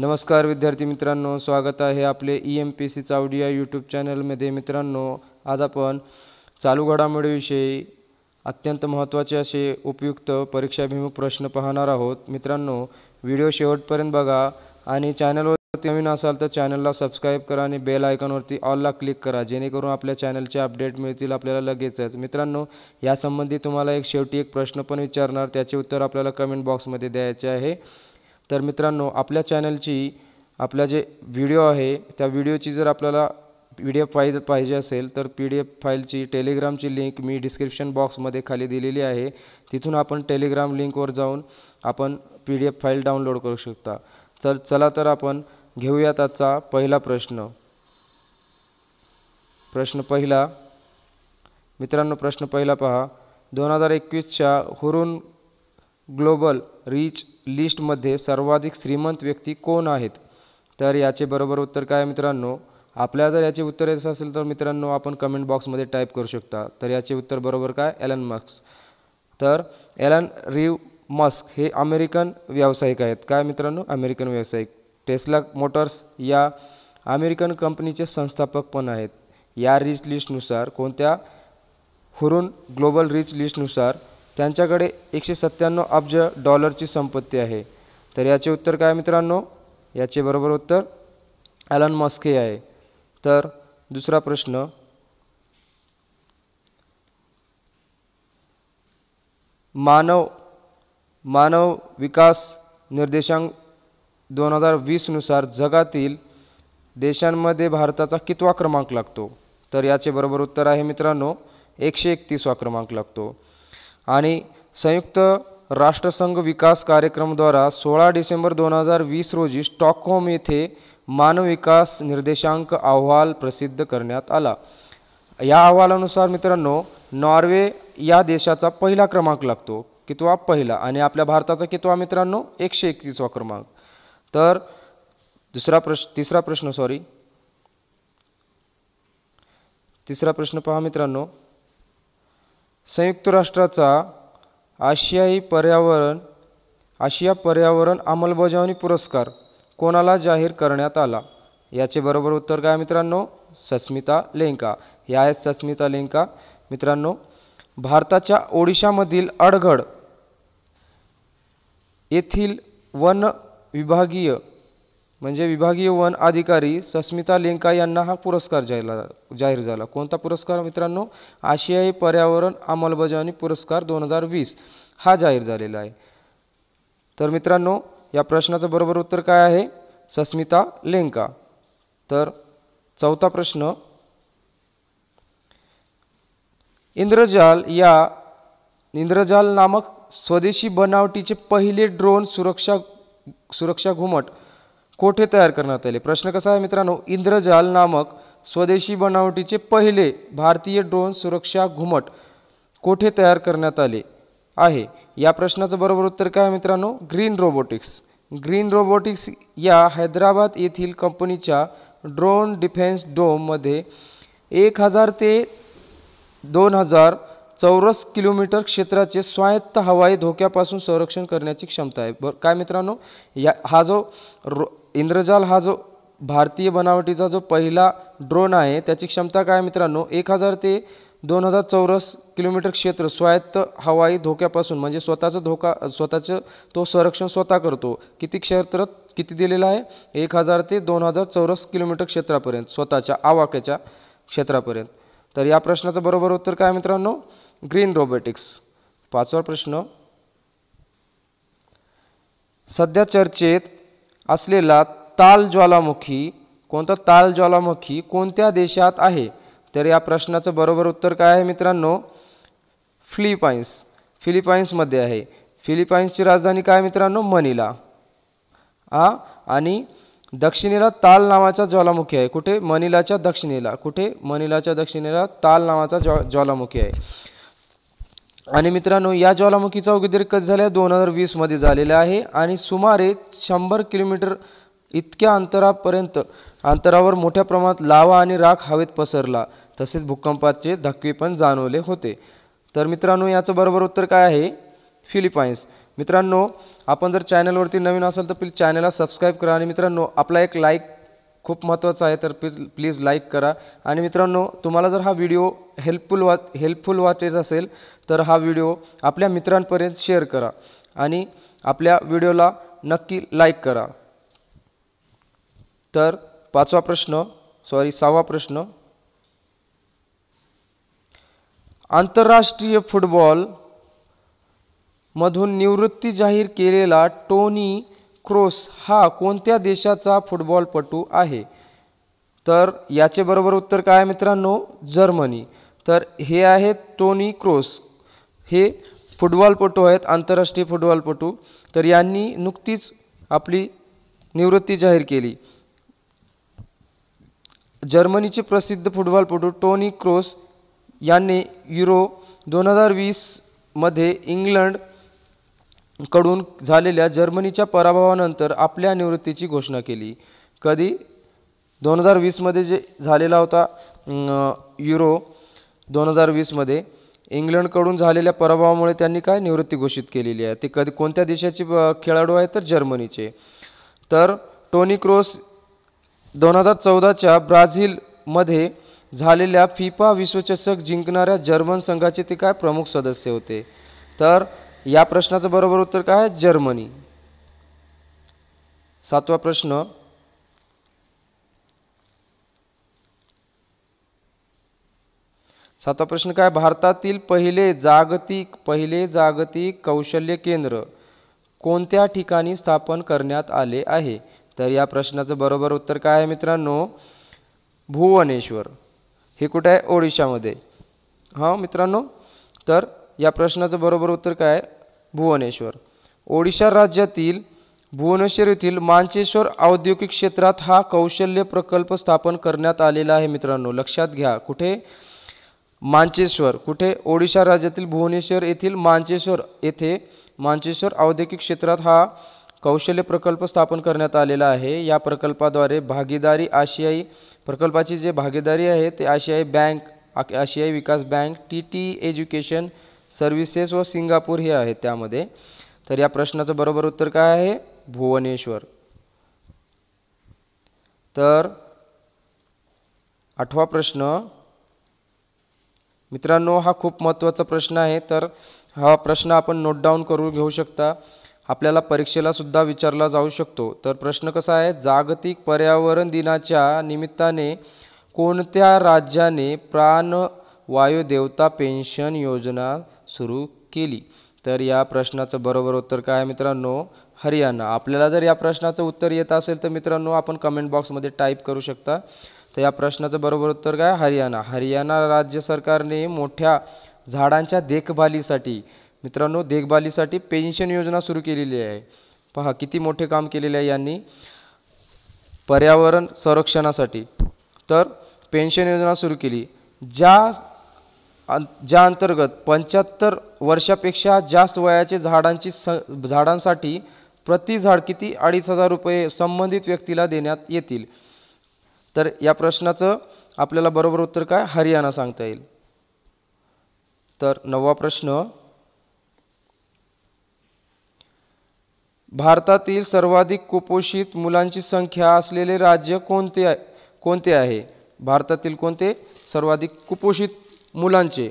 नमस्कार विद्यार्थी मित्रांनो स्वागत आहे आपले E M P C Chavadiya YouTube चॅनलमध्ये मित्रांनो आज आपण चालू घडामोडीविषयी अत्यंत महत्त्वाचे असे उपयुक्त परीक्षाभिमुख प्रश्न पाहणार आहोत मित्रांनो व्हिडिओ शेवटपर्यंत बघा आणि चॅनलवर नवीन असाल तर चॅनलला सबस्क्राईब करा आणि बेल आयकॉनवरती ऑलला क्लिक करा जेणेकरून आपल्या चॅनलचे अपडेट मिळतील आपल्याला लगेचच मित्रांनो यासंबंधी तुम्हाला एक शेवटी एक प्रश्न पण विचारणार त्याचे उत्तर आपल्याला कमेंट बॉक्समध्ये द्यायचे आहे तर मित्रांनो आपल्या चॅनलची आपला जे व्हिडिओ आहे त्या व्हिडिओची जर आपल्याला पी डी एफ फाईल पाहिजे असेल तर पी डी एफ फाईलची टेलिग्रामची लिंक मी डिस्क्रिप्शन बॉक्समध्ये खाली दिलेली आहे तिथून आपण टेलिग्राम लिंकवर जाऊन आपण P D F file download करू शकता चल चला तर आपण घेऊयात आजचा पहिला प्रश्न प्रश्न पहिला मित्रांनो प्रश्न पहिला पहा दोन हजार एकवीसच्या हुरून ग्लोबल रिच लिस्टमध्ये सर्वाधिक श्रीमंत व्यक्ती कोण आहेत तर याचे बरोबर उत्तर काय मित्रांनो आपल्याला जर याचे उत्तर यायचं असेल तर मित्रांनो आपण कमेंट बॉक्समध्ये टाईप करू शकता तर याचे उत्तर बरोबर काय एलन मस्क तर एलन रिव मस्क हे अमेरिकन व्यावसायिक आहेत काय मित्रांनो अमेरिकन व्यावसायिक टेस्ला मोटर्स या अमेरिकन कंपनीचे संस्थापक पण आहेत या रिच लिस्टनुसार कोणत्या हुरून ग्लोबल रिच लिस्टनुसार त्यांच्याकडे एकशे सत्त्याण्णव अब्ज डॉलरची संपत्ती आहे तर याचे उत्तर काय मित्रांनो याचे बरोबर उत्तर ॲलन मॉस्के आहे तर दुसरा प्रश्न मानव मानव विकास निर्देशांक दोन हजार वीसनुसार जगातील देशांमध्ये भारताचा कितवा क्रमांक लागतो तर याचे बरोबर उत्तर आहे मित्रांनो एकशे एकतीसवा क्रमांक लागतो आणि संयुक्त राष्ट्रसंघ विकास कार्यक्रमद्वारा सोळा डिसेंबर दोन हजार वीस रोजी स्टॉकहोम येथे मानव विकास निर्देशांक अहवाल प्रसिद्ध करण्यात आला या अहवालानुसार मित्रांनो नॉर्वे या देशाचा पहिला क्रमांक लागतो कितवा पहिला आणि आपल्या भारताचा कितवा मित्रांनो एकशे एकतीसवा क्रमांक तर दुसरा प्रश्न तिसरा प्रश्न सॉरी तिसरा प्रश्न पहा मित्रांनो संयुक्त राष्ट्राचा आशियाई पर्यावरण आशिया पर्यावरण अंमलबजावणी पुरस्कार कोणाला जाहीर करण्यात आला याचे बरोबर उत्तर काय मित्रांनो सस्मिता लेंका या आहेत सस्मिता लेंका मित्रांनो भारताच्या ओडिशामधील अडगड येथील वन विभागीय म्हणजे विभागीय वन अधिकारी सस्मिता लेंका यांना हा पुरस्कार जाहीर जाहीर झाला कोणता पुरस्कार मित्रांनो आशियाई पर्यावरण अंमलबजावणी पुरस्कार दोन हजार वीस हा जाहीर झालेला आहे तर मित्रांनो या प्रश्नाचं बरोबर उत्तर काय आहे सस्मिता लेंका तर चौथा प्रश्न इंद्रजाल या इंद्रजाल नामक स्वदेशी बनावटीचे पहिले ड्रोन सुरक्षा सुरक्षा घुमट कोठे तयार करण्यात आले प्रश्न कसा आहे मित्रांनो इंद्रजाल नामक स्वदेशी बनावटीचे पहिले भारतीय ड्रोन सुरक्षा घुमट कोठे तयार करण्यात आले आहे या प्रश्नाचं बरोबर उत्तर काय मित्रांनो ग्रीन रोबोटिक्स ग्रीन रोबोटिक्स या हैदराबाद येथील कंपनीच्या ड्रोन डिफेन्स डोममध्ये एक हजार ते दोन हजार चौरस किलोमीटर क्षेत्राचे स्वायत्त हवाई धोक्यापासून संरक्षण करण्याची क्षमता आहे बरं काय मित्रांनो या हा जो रो इंद्रजाल हा जो भारतीय बनावटीचा जो पहिला ड्रोन आहे त्याची क्षमता काय मित्रांनो एक हजार ते दोन हजार चौरस किलोमीटर क्षेत्र स्वायत्त हवाई धोक्यापासून म्हणजे स्वतःचा धोका स्वतःचं तो संरक्षण स्वतः करतो किती क्षेत्र किती दिलेलं आहे एक हजार ते दोन हजार चौरस किलोमीटर क्षेत्रापर्यंत स्वतःच्या आवाक्याच्या क्षेत्रापर्यंत तर या प्रश्नाचं बरोबर उत्तर काय मित्रांनो ग्रीन रोबोटिक्स पाचवा प्रश्न सध्या चर्चेत असलेला ताल ज्वालामुखी कोणता ताल ज्वालामुखी कोणत्या देशात आहे तर या प्रश्नाचं बरोबर उत्तर काय आहे मित्रांनो फिलिपाईन्स फिलिपाईन्समध्ये आहे फिलिपाईन्सची राजधानी काय मित्रांनो मनिला आ आणि दक्षिणेला ताल नावाचा ज्वालामुखी आहे कुठे मनिलाच्या दक्षिणेला कुठे मनिलाच्या दक्षिणेला ताल नावाचा ज्वा ज्वालामुखी आहे आणि मित्रांनो या ज्वालामुखीचा कधी झाल्या दोन हजार वीसमध्ये झालेला आहे आणि सुमारे शंभर किलोमीटर इतक्या अंतरापर्यंत अंतरावर मोठ्या प्रमाणात लावा आणि राख हवेत पसरला तसेच भूकंपाचे धक्के पण जाणवले होते तर मित्रांनो याचं बरोबर उत्तर काय आहे फिलिपाईन्स मित्रांनो आपण जर चॅनलवरती नवीन असाल तर प्लीज चॅनलला सबस्क्राईब करा आणि मित्रांनो आपला एक लाईक खूप महत्त्वाचं आहे तर प्लीज प्लीज लाईक करा आणि मित्रांनो तुम्हाला जर हा व्हिडिओ हेल्पफुल वा हेल्पफुल वाटत असेल तर हा व्हिडिओ आपल्या मित्रांपर्यंत शेअर करा आणि आपल्या व्हिडिओला नक्की लाईक करा तर पाचवा प्रश्न सॉरी सहावा प्रश्न आंतरराष्ट्रीय फुटबॉल मधून निवृत्ती जाहीर केलेला टोनी क्रोस हा कोणत्या देशाचा फुटबॉलपटू आहे तर याचे बरोबर उत्तर काय मित्रांनो जर्मनी तर हे आहेत टोनी क्रोस हे फुटबॉलपटू आहेत आंतरराष्ट्रीय फुटबॉलपटू तर यांनी नुकतीच आपली निवृत्ती जाहीर केली जर्मनीचे प्रसिद्ध फुटबॉलपटू टोनी क्रोस यांनी युरो दोन हजार वीसमध्ये इंग्लंड कडून झालेल्या जर्मनीच्या पराभवानंतर आपल्या निवृत्तीची घोषणा केली कधी दोन हजार वीसमध्ये जे झालेला होता युरो दोन हजार वीसमध्ये इंग्लंडकडून झालेल्या पराभवामुळे त्यांनी काय निवृत्ती घोषित केलेली आहे ते कधी कोणत्या देशाचे खेळाडू आहे तर जर्मनीचे तर टोनी क्रोस दोन हजार चौदाच्या ब्राझीलमध्ये झालेल्या फिफा विश्वचषक जिंकणाऱ्या जर्मन संघाचे ते काय प्रमुख सदस्य होते तर या प्रश्नाचं बरोबर उत्तर काय आहे जर्मनी सातवा प्रश्न सातवा प्रश्न काय भारतातील पहिले जागतिक पहिले जागतिक कौशल्य केंद्र कोणत्या ठिकाणी स्थापन करण्यात आले आहे तर या प्रश्नाचं बरोबर उत्तर काय आहे मित्रांनो भुवनेश्वर हे कुठे आहे ओडिशामध्ये हां मित्रांनो तर या प्रश्नाचं बरोबर उत्तर काय आहे भुवनेश्वर ओडिशा राज्यातील भुवनेश्वर येथील मांचेश्वर औद्योगिक क्षेत्रात हा कौशल्य प्रकल्प स्थापन करण्यात आलेला आहे मित्रांनो लक्षात घ्या कुठे मांचेश्वर कुठे ओडिशा राज्यातील भुवनेश्वर येथील मांचेश्वर येथे मांचेश्वर औद्योगिक क्षेत्रात हा कौशल्य प्रकल्प स्थापन करण्यात आलेला आहे या प्रकल्पाद्वारे भागीदारी आशियाई प्रकल्पाची जे भागीदारी आहे ते आशियाई बँक आशियाई विकास bank T T education services व सिंगापूर हे आहे त्यामध्ये तर या प्रश्नाचं बरोबर उत्तर काय आहे भुवनेश्वर तर आठवा प्रश्न मित्रांनो हा खूप महत्त्वाचा प्रश्न आहे तर हा प्रश्न आपण नोट डाऊन करून घेऊ शकता आपल्याला परीक्षेला सुद्धा विचारला जाऊ शकतो तर प्रश्न कसा आहे जागतिक पर्यावरण दिनाच्या निमित्ताने कोणत्या राज्याने प्राणवायू देवता पेन्शन योजना सुरू केली तर या प्रश्नाचं बरोबर उत्तर काय आहे मित्रांनो हरियाणा आपल्याला जर या प्रश्नाचं उत्तर येत असेल तर मित्रांनो आपण कमेंट बॉक्समध्ये टाईप करू शकता तर या प्रश्नाचं बरोबर उत्तर काय हरियाणा हरियाणा राज्य सरकारने मोठ्या झाडांच्या देखभालीसाठी मित्रांनो देखभालीसाठी पेन्शन योजना सुरू केलेली आहे पहा किती मोठे काम केलेले आहे यांनी पर्यावरण संरक्षणासाठी तर पेन्शन योजना सुरू केली ज्या ज्या अंतर्गत पंच्याहत्तर वर्षापेक्षा जास्त वयाचे झाडांची स झाडांसाठी प्रति झाड किती अडीच हजार रुपये संबंधित व्यक्तीला देण्यात येतील तर या प्रश्नाचं आपल्याला बरोबर उत्तर काय हरियाणा सांगता येईल तर नववा प्रश्न भारतातील सर्वाधिक कुपोषित मुलांची संख्या असलेले राज्य कोणते कोणते आहे भारतातील कोणते सर्वाधिक कुपोषित मुलांचे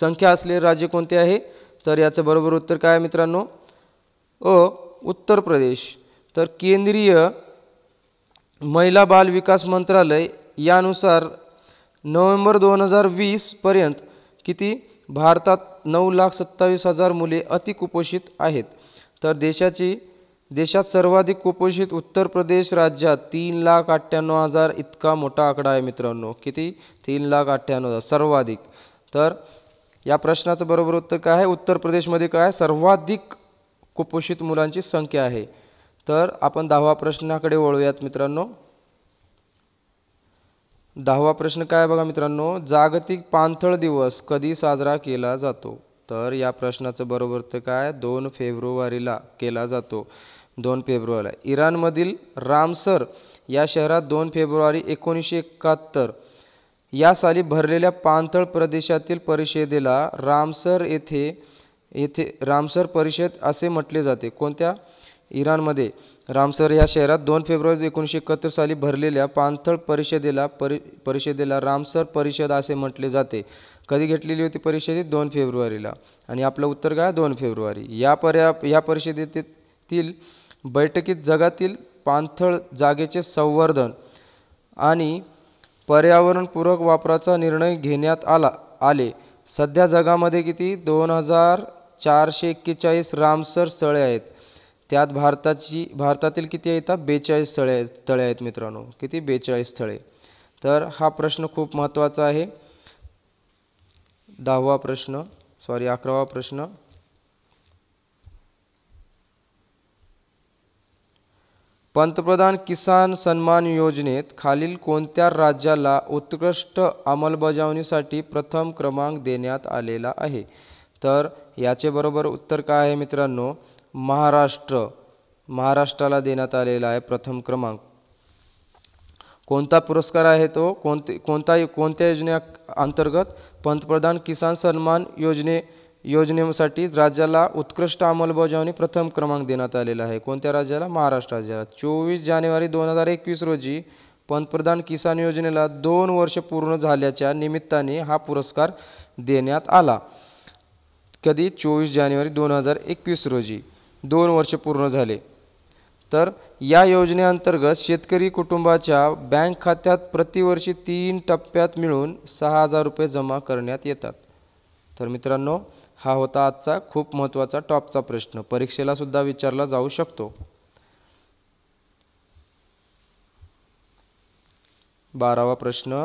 संख्या असलेले राज्य कोणते आहे तर याचं बरोबर उत्तर काय मित्रांनो अ उत्तर प्रदेश तर केंद्रीय महिला बाल विकास मंत्रालय यानुसार नोव्हेंबर दोन हजार वीसपर्यंत किती भारतात नऊ लाख सत्तावीस हजार मुले अतिकुपोषित आहेत तर देशाची देशात सर्वाधिक कुपोषित उत्तर प्रदेश राज्यात तीन लाख अठ्ठ्याण्णव हजार इतका मोठा आकडा आहे मित्रांनो किती तीन लाख अठ्ठ्याण्णव हजार सर्वाधिक तर या प्रश्नाचं बरोबर उत्तर काय आहे उत्तर प्रदेशमध्ये काय सर्वाधिक कुपोषित मुलांची संख्या आहे तर आपण दहावा प्रश्नाकडे वळूयात मित्रांनो दहावा प्रश्न काय बघा मित्रांनो जागतिक पाणथळ दिवस कधी साजरा केला जातो तर या प्रश्नाचं बरोबर तर काय दोन फेब्रुवारीला केला जातो दोन फेब्रुवारीला इराणमधील रामसर या शहरात दोन फेब्रुवारी एकोणीसशे एकाहत्तर या साली भरलेल्या पाणथळ प्रदेशातील परिषदेला रामसर येथे येथे रामसर परिषद असे म्हटले जाते कोणत्या इराणमध्ये रामसर या शहरात दोन फेब्रुवारी एकोणीसशे एकाहत्तर साली भरलेल्या पाणथळ परिषदेला परि परिषदेला रामसर परिषद असे म्हटले जाते कधी घेतलेली होती परिषद दोन फेब्रुवारीला आणि आपलं उत्तर काय दोन फेब्रुवारी या पर्या या परिषदेतील बैठकीत जगातील पाणथळ जागेचे संवर्धन आणि पर्यावरणपूरक वापराचा निर्णय घेण्यात आला आले सध्या जगामध्ये किती दोन हजार चारशे एक्केचाळीस रामसर स्थळे आहेत त्यात भारताची भारतातील किती येतात बेचाळीस स्थळे आहेत स्थळे आहेत मित्रांनो किती बेचाळीस स्थळे तर हा प्रश्न खूप महत्त्वाचा आहे दहावा प्रश्न सॉरी अकरावा प्रश्न पंतप्रधान किसान सन्मान योजनेत खालील कोणत्या राज्याला उत्कृष्ट अंमलबजावणीसाठी प्रथम क्रमांक देण्यात आलेला आहे तर याचे बरोबर उत्तर काय आहे मित्रांनो महाराष्ट्र महाराष्ट्राला देण्यात आलेला आहे प्रथम क्रमांक कोणता पुरस्कार आहे तो कोणते कोणता कोणत्या योजने अंतर्गत पंतप्रधान किसान सन्मान योजने योजनेसाठी राज्याला उत्कृष्ट अंमलबजावणी प्रथम क्रमांक देण्यात आलेला आहे कोणत्या राज्याला महाराष्ट्र राज्याला चोवीस जानेवारी दोन हजार एकवीस रोजी पंतप्रधान किसान योजनेला दोन वर्ष पूर्ण झाल्याच्या निमित्ताने हा पुरस्कार देण्यात आला कधी चोवीस जानेवारी दोन हजार एकवीस रोजी दोन वर्ष पूर्ण झाले तर या योजनेअंतर्गत शेतकरी कुटुंबाच्या बँक खात्यात प्रतिवर्षी तीन टप्प्यात मिळून सहा हजार रुपये जमा करण्यात येतात तर मित्रांनो हा होता आजचा खूप महत्त्वाचा टॉपचा प्रश्न परीक्षेला सुद्धा विचारला जाऊ शकतो बारावा प्रश्न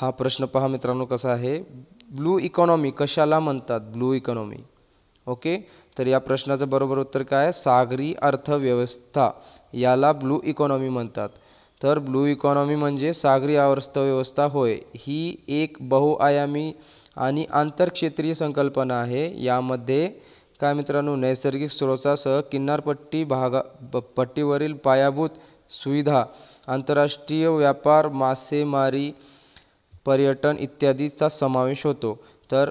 हा प्रश्न पहा मित्रांनो कसा आहे ब्लू इकॉनॉमी कशाला म्हणतात ब्लू इकॉनॉमी ओके तर या प्रश्नाचं बरोबर उत्तर काय सागरी अर्थव्यवस्था याला ब्लू इकॉनॉमी म्हणतात तर ब्लू इकॉनॉमी म्हणजे सागरी अर्थव्यवस्था होय ही एक बहुआयामी आणि आंतरक्षेत्रीय संकल्पना आहे यामध्ये काय मित्रांनो नैसर्गिक स्रोतासह किनारपट्टी भागा पट्टीवरील पायाभूत सुविधा आंतरराष्ट्रीय व्यापार मासेमारी पर्यटन इत्यादीचा समावेश होतो तर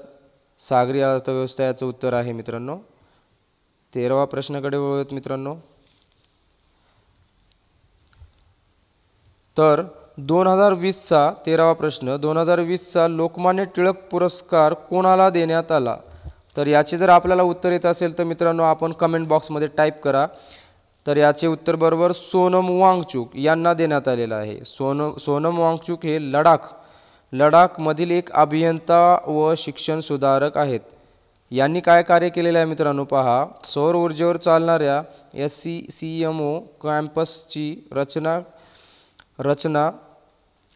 सागरी अर्थव्यवस्था याचं उत्तर आहे मित्रांनो तेरावा प्रश्नाकडे वळूयात मित्रांनो तर दोन हजार वीसचा तेरावा प्रश्न दोन हजार वीसचा लोकमान्य टिळक पुरस्कार कोणाला देण्यात आला तर याचे जर आपल्याला उत्तर येत असेल तर मित्रांनो आपण कमेंट बॉक्समध्ये टाईप करा तर याचे उत्तर बरोबर सोनम वांगचूक यांना देण्यात आलेलं आहे सोनम सोनम वांगचूक हे लडाख लडाखमधील एक अभियंता व शिक्षण सुधारक आहेत यांनी काय कार्य केलेलं आहे मित्रांनो पहा सौर ऊर्जेवर चालणाऱ्या S C C M O कॅम्पसची रचना रचना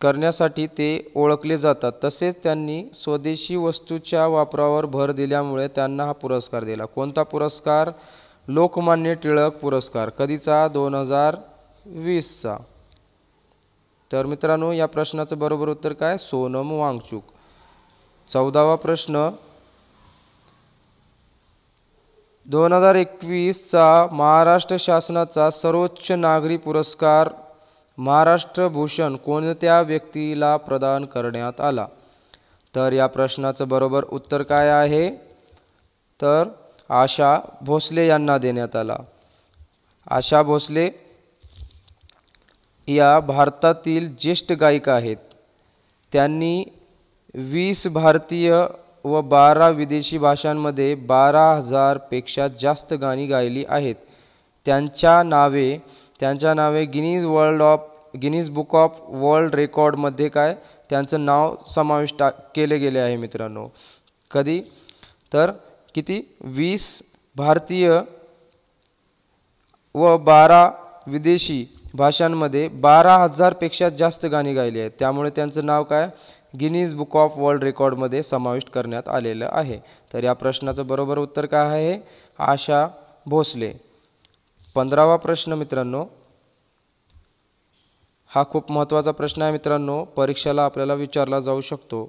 करण्यासाठी ते ओळखले जातात तसेच त्यांनी स्वदेशी वस्तूच्या वापरावर भर दिल्यामुळे त्यांना हा पुरस्कार दिला कोणता पुरस्कार लोकमान्य टिळक पुरस्कार कधीचा दोन हजार वीसचा तर मित्रांनो या प्रश्नाचं बरोबर उत्तर काय सोनम वांगचूक चौदावा प्रश्न दोन हजार एकवीसचा महाराष्ट्र शासनाचा सर्वोच्च नागरी पुरस्कार महाराष्ट्र भूषण कोणत्या व्यक्तीला प्रदान करण्यात आला तर या प्रश्नाचं बरोबर उत्तर काय आहे तर आशा भोसले यांना देण्यात आला आशा भोसले या भारतातील ज्येष्ठ गायिका आहेत त्यांनी वीस भारतीय व बारा विदेशी भाषांमध्ये बारा हजारपेक्षा जास्त गाणी गायली आहेत त्यांच्या नावे त्यांच्या नावे Guinness world of Guinness book of world रेकॉर्डमध्ये काय त्यांचं नाव समाविष्ट केले गेले आहे मित्रांनो कधी तर किती वीस भारतीय व बारा विदेशी भाषांमध्ये बारा हजारपेक्षा जास्त गाणी गायली आहेत त्यामुळे त्यांचं नाव काय गिनीज बुक ऑफ वर्ल्ड रेकॉर्डमध्ये समाविष्ट करण्यात आलेलं आहे तर या प्रश्नाचं बरोबर उत्तर काय आहे आशा भोसले पंधरावा प्रश्न मित्रांनो हा खूप महत्त्वाचा प्रश्न आहे मित्रांनो परीक्षेला आपल्याला विचारला जाऊ शकतो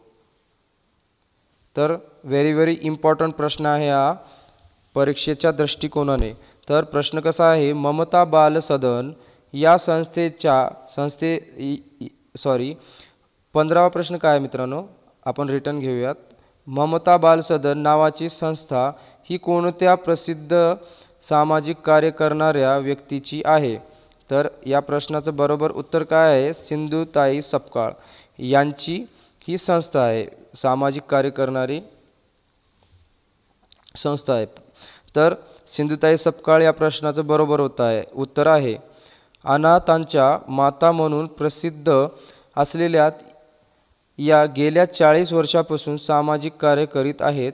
तर व्हेरी व्हेरी इम्पॉर्टंट प्रश्न आहे हा परीक्षेच्या दृष्टिकोनाने तर प्रश्न कसा आहे ममता बाल सदन या संस्थेच्या संस्थे सॉरी पंधरावा प्रश्न काय आहे मित्रांनो आपण रिटर्न घेऊयात ममता बाल सदन नावाची संस्था ही कोणत्या प्रसिद्ध सामाजिक कार्य करणाऱ्या व्यक्तीची आहे तर या प्रश्नाचं बरोबर उत्तर काय आहे सिंधुताई सपकाळ यांची ही संस्था आहे सामाजिक कार्य करणारी संस्था आहे तर सिंधुताई सपकाळ या प्रश्नाचं बरोबर होत आहे उत्तर आहे अनाथांच्या माता म्हणून प्रसिद्ध असलेल्या या गेल्या चाळीस वर्षापासून सामाजिक कार्य करीत आहेत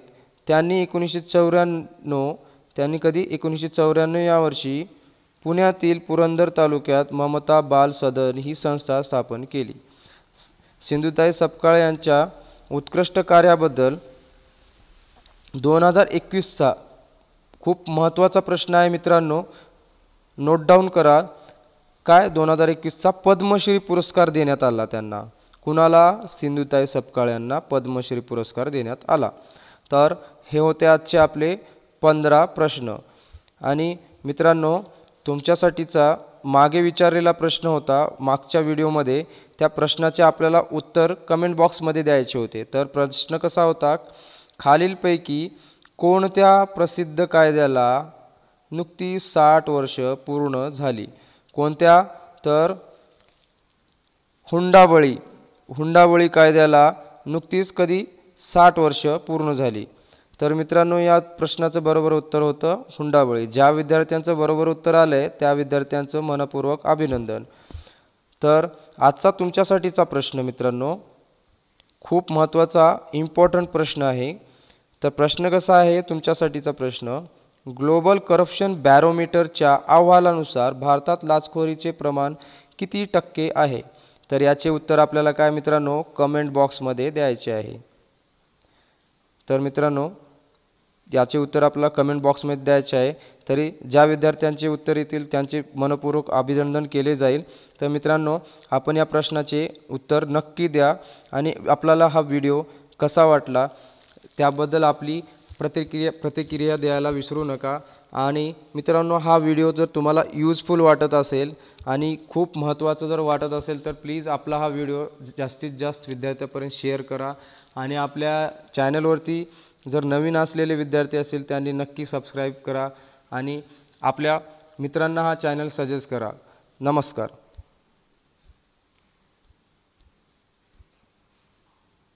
त्यांनी एकोणीसशे चौऱ्याण्णव त्यांनी कधी एकोणीसशे चौऱ्याण्णव या वर्षी पुण्यातील पुरंदर तालुक्यात ममता बाल सदन ही संस्था स्थापन केली सिंधुताई सपकाळ यांच्या उत्कृष्ट कार्याबद्दल दोन हजार एकवीसचा खूप महत्त्वाचा प्रश्न आहे मित्रांनो नोट डाऊन करा काय दोन हजार एकवीसचा पद्मश्री पुरस्कार देण्यात आला त्यांना कुणाला सिंधुताई सपकाळ यांना पद्मश्री पुरस्कार देण्यात आला तर हे होते आजचे आपले पंधरा प्रश्न आणि मित्रांनो तुमच्यासाठीचा मागे विचारलेला प्रश्न होता मागच्या व्हिडिओमध्ये त्या प्रश्नाचे आपल्याला उत्तर कमेंट बॉक्समध्ये द्यायचे होते तर प्रश्न कसा होता खालीलपैकी कोणत्या प्रसिद्ध कायद्याला नुकती साठ वर्ष पूर्ण झाली कोणत्या तर हुंडाबळी हुंडाबळी कायद्याला नुकतीच कधी साठ वर्ष पूर्ण झाली तर मित्रांनो या प्रश्नाचं बरोबर उत्तर होतं हुंडाबळी ज्या विद्यार्थ्यांचं बरोबर उत्तर आलं आहे त्या विद्यार्थ्यांचं मनपूर्वक अभिनंदन तर आजचा तुमच्यासाठीचा प्रश्न मित्रांनो खूप महत्त्वाचा इम्पॉर्टंट प्रश्न आहे तर प्रश्न कसा आहे तुमच्यासाठीचा प्रश्न ग्लोबल करप्शन बॅरोमीटरच्या अहवालानुसार भारतात लाचखोरीचे प्रमाण किती टक्के आहे तर याचे उत्तर आपल्याला काय मित्रांनो कमेंट बॉक्समध्ये द्यायचे आहे तर मित्रांनो याचे उत्तर आपल्याला कमेंट बॉक्समध्ये द्यायचे आहे तरी ज्या विद्यार्थ्यांचे उत्तर येतील त्यांचे मनपूर्वक अभिनंदन केले जाईल तर मित्रांनो आपण या प्रश्नाचे उत्तर नक्की द्या आणि आपल्याला हा व्हिडिओ कसा वाटला त्याबद्दल आपली प्रतिक्रिया प्रतिक्रिया द्यायला विसरू नका आणि मित्रांनो हा व्हिडिओ जर तुम्हाला यूजफुल वाटत असेल आणि खूप महत्त्वाचं जर वाटत असेल तर प्लीज आपला हा व्हिडिओ जास्तीत जास्त विद्यार्थ्यापर्यंत शेअर करा आणि आपल्या चॅनलवरती जर नवीन असलेले विद्यार्थी असेल त्यांनी नक्की सबस्क्राईब करा आणि आपल्या मित्रांना हा चॅनल सजेस्ट करा नमस्कार